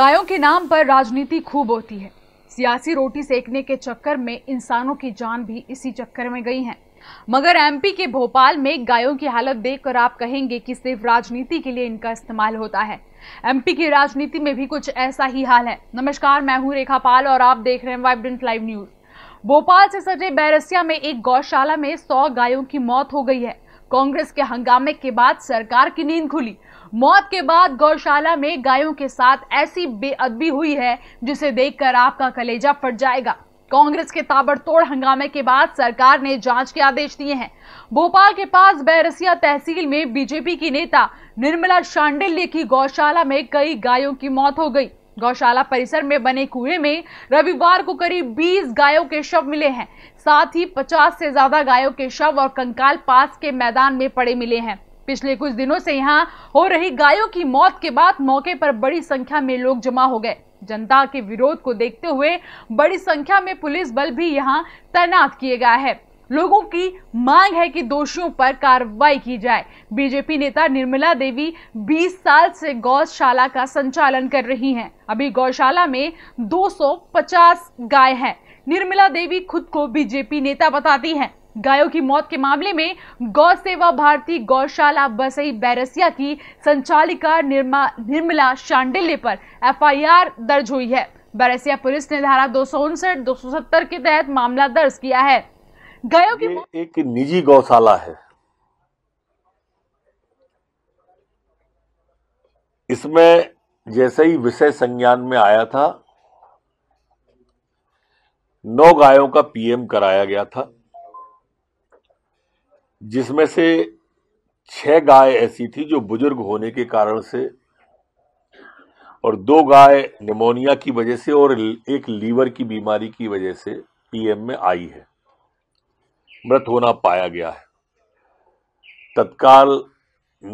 गायों के नाम पर राजनीति खूब होती है सियासी रोटी सेकने के चक्कर में इंसानों की जान भी इसी चक्कर में गई है मगर एमपी के भोपाल में गायों की हालत देखकर आप कहेंगे कि सिर्फ राजनीति के लिए इनका इस्तेमाल होता है एमपी की राजनीति में भी कुछ ऐसा ही हाल है नमस्कार मैं हूं रेखा पाल और आप देख रहे हैं वाइब्रेंट लाइव न्यूज भोपाल से सटे बैरसिया में एक गौशाला में सौ गायों की मौत हो गई है कांग्रेस के हंगामे के बाद सरकार की नींद खुली मौत के बाद गौशाला में गायों के साथ ऐसी बेअदबी हुई है जिसे देखकर आपका कलेजा फट जाएगा कांग्रेस के ताबड़तोड़ हंगामे के बाद सरकार ने जांच के आदेश दिए हैं भोपाल के पास बैरसिया तहसील में बीजेपी की नेता निर्मला शांडिल्य की गौशाला में कई गायों की मौत हो गई गौशाला परिसर में बने कुएं में रविवार को करीब 20 गायों के शव मिले हैं साथ ही 50 से ज्यादा गायों के शव और कंकाल पास के मैदान में पड़े मिले हैं पिछले कुछ दिनों से यहां हो रही गायों की मौत के बाद मौके पर बड़ी संख्या में लोग जमा हो गए जनता के विरोध को देखते हुए बड़ी संख्या में पुलिस बल भी यहाँ तैनात किए गए हैं लोगों की मांग है कि दोषियों पर कार्रवाई की जाए बीजेपी नेता निर्मला देवी 20 साल से गौशाला का संचालन कर रही हैं अभी गौशाला में 250 गाय हैं निर्मला देवी खुद को बीजेपी नेता बताती हैं गायों की मौत के मामले में गौ सेवा भारती गौशाला बसई बैरसिया की संचालिका निर्मा निर्मला शांडिल्य पर एफ दर्ज हुई है बैरसिया पुलिस ने धारा दो सौ उनसठ के तहत मामला दर्ज किया है गायों की एक निजी गौशाला है इसमें जैसे ही विषय संज्ञान में आया था नौ गायों का पीएम कराया गया था जिसमें से छह गाय ऐसी थी जो बुजुर्ग होने के कारण से और दो गाय निमोनिया की वजह से और एक लीवर की बीमारी की वजह से पीएम में आई है मृत होना पाया गया है तत्काल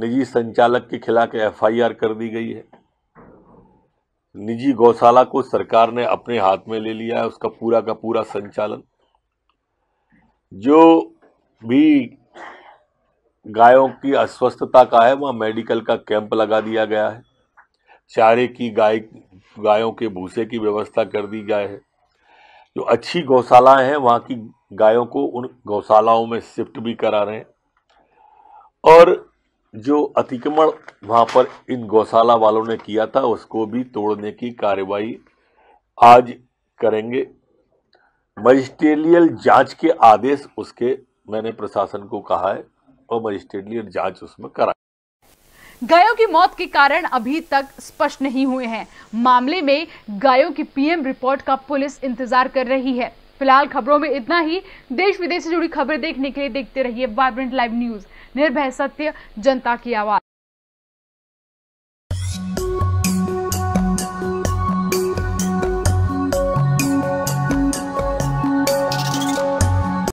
निजी संचालक के खिलाफ एफआईआर कर दी गई है निजी गौशाला को सरकार ने अपने हाथ में ले लिया है उसका पूरा का पूरा संचालन जो भी गायों की अस्वस्थता का है वहाँ मेडिकल का कैंप लगा दिया गया है चारे की गाय गायों के भूसे की व्यवस्था कर दी गई है जो अच्छी गौशालाएं हैं वहां की गायों को उन गौशालाओं में शिफ्ट भी करा रहे हैं और जो अतिक्रमण वहां पर इन गौशाला वालों ने किया था उसको भी तोड़ने की कार्रवाई आज करेंगे मजिस्ट्रेलियल जांच के आदेश उसके मैंने प्रशासन को कहा है और मजिस्ट्रेटियल जांच उसमें करा गायों की मौत के कारण अभी तक स्पष्ट नहीं हुए हैं मामले में गायों की पीएम रिपोर्ट का पुलिस इंतजार कर रही है फिलहाल खबरों में इतना ही देश विदेश से जुड़ी खबरें देखने के लिए देखते रहिए वाइब्रेंट लाइव न्यूज निर्भय सत्य जनता की आवाज